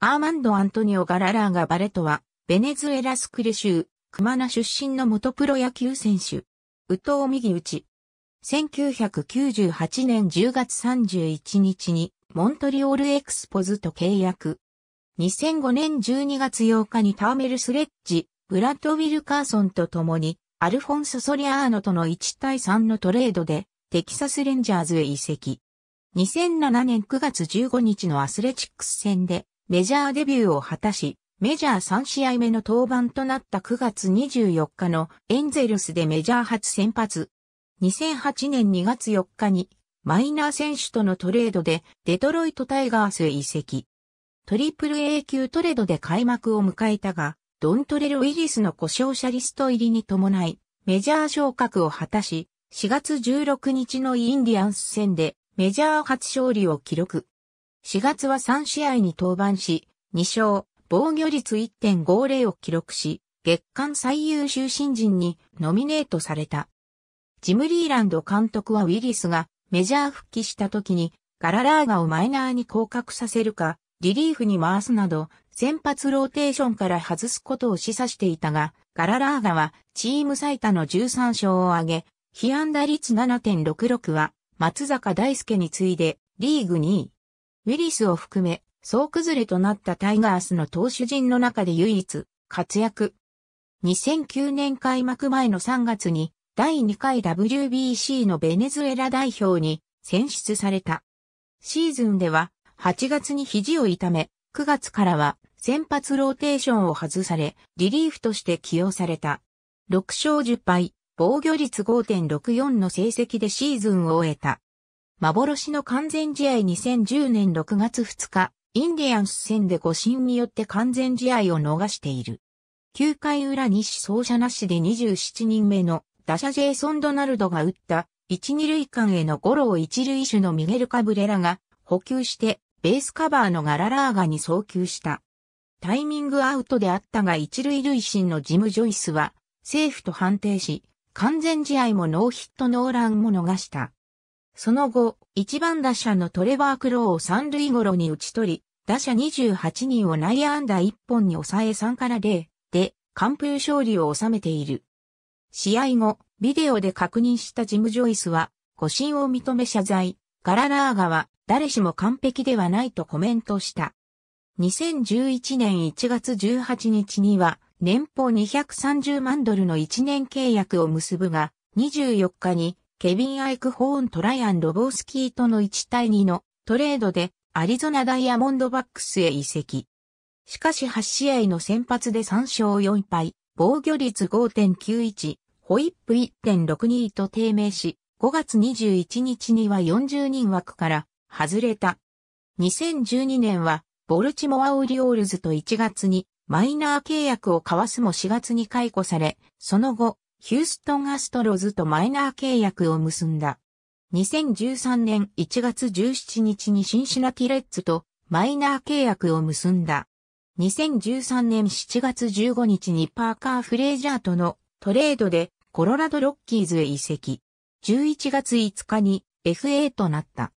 アーマンド・アントニオ・ガララーガ・バレトは、ベネズエラスクル州、クマナ出身の元プロ野球選手。ウウ・ミ右打ち。1998年10月31日に、モントリオールエクスポズと契約。2005年12月8日にターメル・スレッジ、ブラッド・ウィルカーソンと共に、アルフォンソ・ソリアーノとの1対3のトレードで、テキサス・レンジャーズへ移籍。2007年9月15日のアスレチックス戦で、メジャーデビューを果たし、メジャー3試合目の登板となった9月24日のエンゼルスでメジャー初先発。2008年2月4日にマイナー選手とのトレードでデトロイトタイガースへ移籍。トリプル A 級トレードで開幕を迎えたが、ドントレル・ウィリスの故障者リスト入りに伴い、メジャー昇格を果たし、4月16日のインディアンス戦でメジャー初勝利を記録。4月は3試合に登板し、2勝、防御率1.50を記録し、月間最優秀新人にノミネートされた。ジム・リーランド監督はウィリスがメジャー復帰した時にガララーガをマイナーに降格させるか、リリーフに回すなど、先発ローテーションから外すことを示唆していたが、ガララーガはチーム最多の13勝を挙げ、被安打率7.66は松坂大輔に次いでリーグ2位。ウィリスを含め、総崩れとなったタイガースの投手陣の中で唯一、活躍。2009年開幕前の3月に、第2回 WBC のベネズエラ代表に選出された。シーズンでは、8月に肘を痛め、9月からは先発ローテーションを外され、リリーフとして起用された。6勝10敗、防御率5.64の成績でシーズンを終えた。幻の完全試合2010年6月2日、インディアンス戦で誤審によって完全試合を逃している。9回裏西走者なしで27人目の打者ジェイソン・ドナルドが打った1、2塁間へのゴロを1塁手のミゲル・カブレラが補給してベースカバーのガララーガに送球した。タイミングアウトであったが一塁塁審のジム・ジョイスはセーフと判定し、完全試合もノーヒットノーランも逃した。その後、1番打者のトレバー・クローを三塁ごろに打ち取り、打者28人を内野安打1本に抑え3から0で完封勝利を収めている。試合後、ビデオで確認したジム・ジョイスは、誤信を認め謝罪、ガララーガは誰しも完璧ではないとコメントした。2011年1月18日には、年俸230万ドルの1年契約を結ぶが、24日にケビン・アイクホーン・トライアン・ロボースキーとの1対2のトレードでアリゾナダイヤモンドバックスへ移籍。しかし8試合の先発で3勝4敗、防御率5.91、ホイップ1.62と低迷し、5月21日には40人枠から外れた。2012年はボルチモア・オリオールズと1月にマイナー契約を交わすも4月に解雇され、その後、ヒューストンアストロズとマイナー契約を結んだ。2013年1月17日にシンシナティレッツとマイナー契約を結んだ。2013年7月15日にパーカー・フレージャーとのトレードでコロラドロッキーズへ移籍。11月5日に FA となった。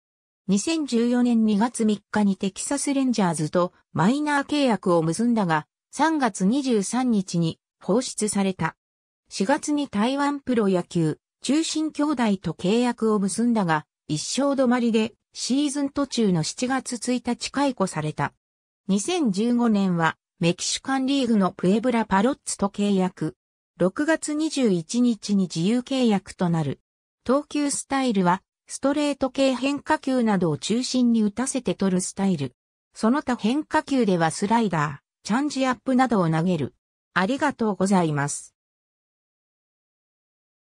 2014年2月3日にテキサスレンジャーズとマイナー契約を結んだが、3月23日に放出された。4月に台湾プロ野球、中心兄弟と契約を結んだが、一生止まりでシーズン途中の7月1日解雇された。2015年はメキシカンリーグのプエブラパロッツと契約。6月21日に自由契約となる。投球スタイルはストレート系変化球などを中心に打たせて取るスタイル。その他変化球ではスライダー、チャンジアップなどを投げる。ありがとうございます。